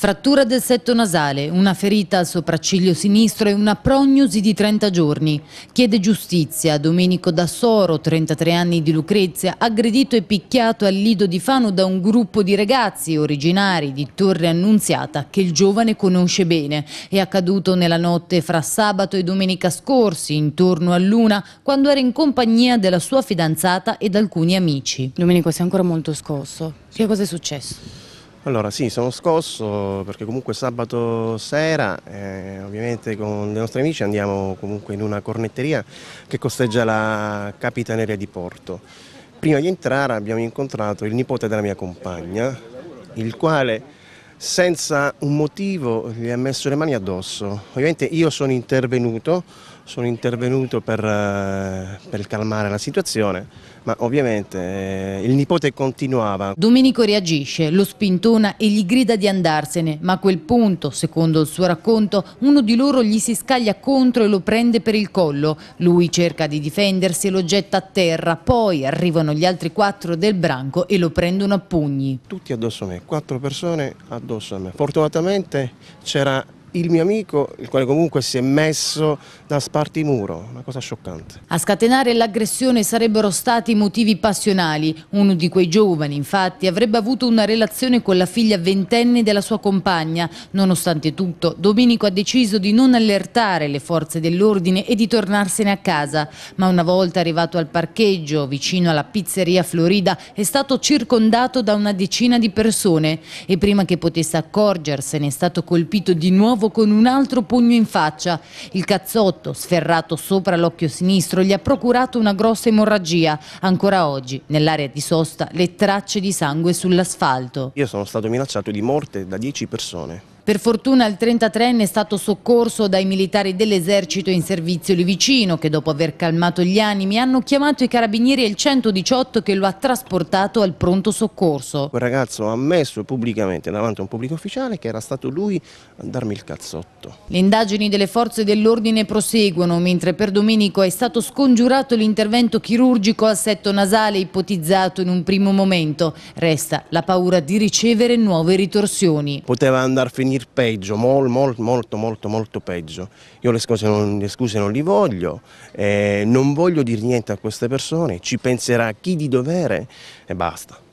Frattura del setto nasale, una ferita al sopracciglio sinistro e una prognosi di 30 giorni. Chiede giustizia Domenico Dassoro, 33 anni di Lucrezia, aggredito e picchiato al Lido di Fano da un gruppo di ragazzi originari di Torre Annunziata che il giovane conosce bene. È accaduto nella notte fra sabato e domenica scorsi, intorno a luna, quando era in compagnia della sua fidanzata ed alcuni amici. Domenico, sei ancora molto scosso. Che cosa è successo? Allora sì, sono scosso perché comunque sabato sera eh, ovviamente con i nostri amici andiamo comunque in una cornetteria che costeggia la capitaneria di Porto. Prima di entrare abbiamo incontrato il nipote della mia compagna, il quale senza un motivo gli ha messo le mani addosso. Ovviamente io sono intervenuto sono intervenuto per, eh, per, calmare la situazione, ma ovviamente eh, il nipote continuava. Domenico reagisce, lo spintona e gli grida di andarsene, ma a quel punto, secondo il suo racconto, uno di loro gli si scaglia contro e lo prende per il collo. Lui cerca di difendersi e lo getta a terra, poi arrivano gli altri quattro del branco e lo prendono a pugni. Tutti addosso a me, quattro persone addosso a me. Fortunatamente c'era il mio amico, il quale comunque si è messo da sparti muro, una cosa scioccante. A scatenare l'aggressione sarebbero stati motivi passionali. Uno di quei giovani, infatti, avrebbe avuto una relazione con la figlia ventenne della sua compagna. Nonostante tutto, Domenico ha deciso di non allertare le forze dell'ordine e di tornarsene a casa. Ma una volta arrivato al parcheggio, vicino alla pizzeria Florida, è stato circondato da una decina di persone e prima che potesse accorgersene è stato colpito di nuovo nuovo con un altro pugno in faccia. Il cazzotto, sferrato sopra l'occhio sinistro, gli ha procurato una grossa emorragia. Ancora oggi, nell'area di sosta, le tracce di sangue sull'asfalto. Io sono stato minacciato di morte da dieci persone. Per fortuna il 33enne è stato soccorso dai militari dell'esercito in servizio lì vicino che dopo aver calmato gli animi hanno chiamato i carabinieri e il 118 che lo ha trasportato al pronto soccorso. Quel ragazzo ha ammesso pubblicamente davanti a un pubblico ufficiale che era stato lui a darmi il cazzotto. Le indagini delle forze dell'ordine proseguono mentre per Domenico è stato scongiurato l'intervento chirurgico al setto nasale ipotizzato in un primo momento. Resta la paura di ricevere nuove ritorsioni. Poteva andare a finire finire peggio, molto, mol, molto molto molto peggio. Io le scuse non, le scuse non li voglio, eh, non voglio dire niente a queste persone, ci penserà chi di dovere e basta.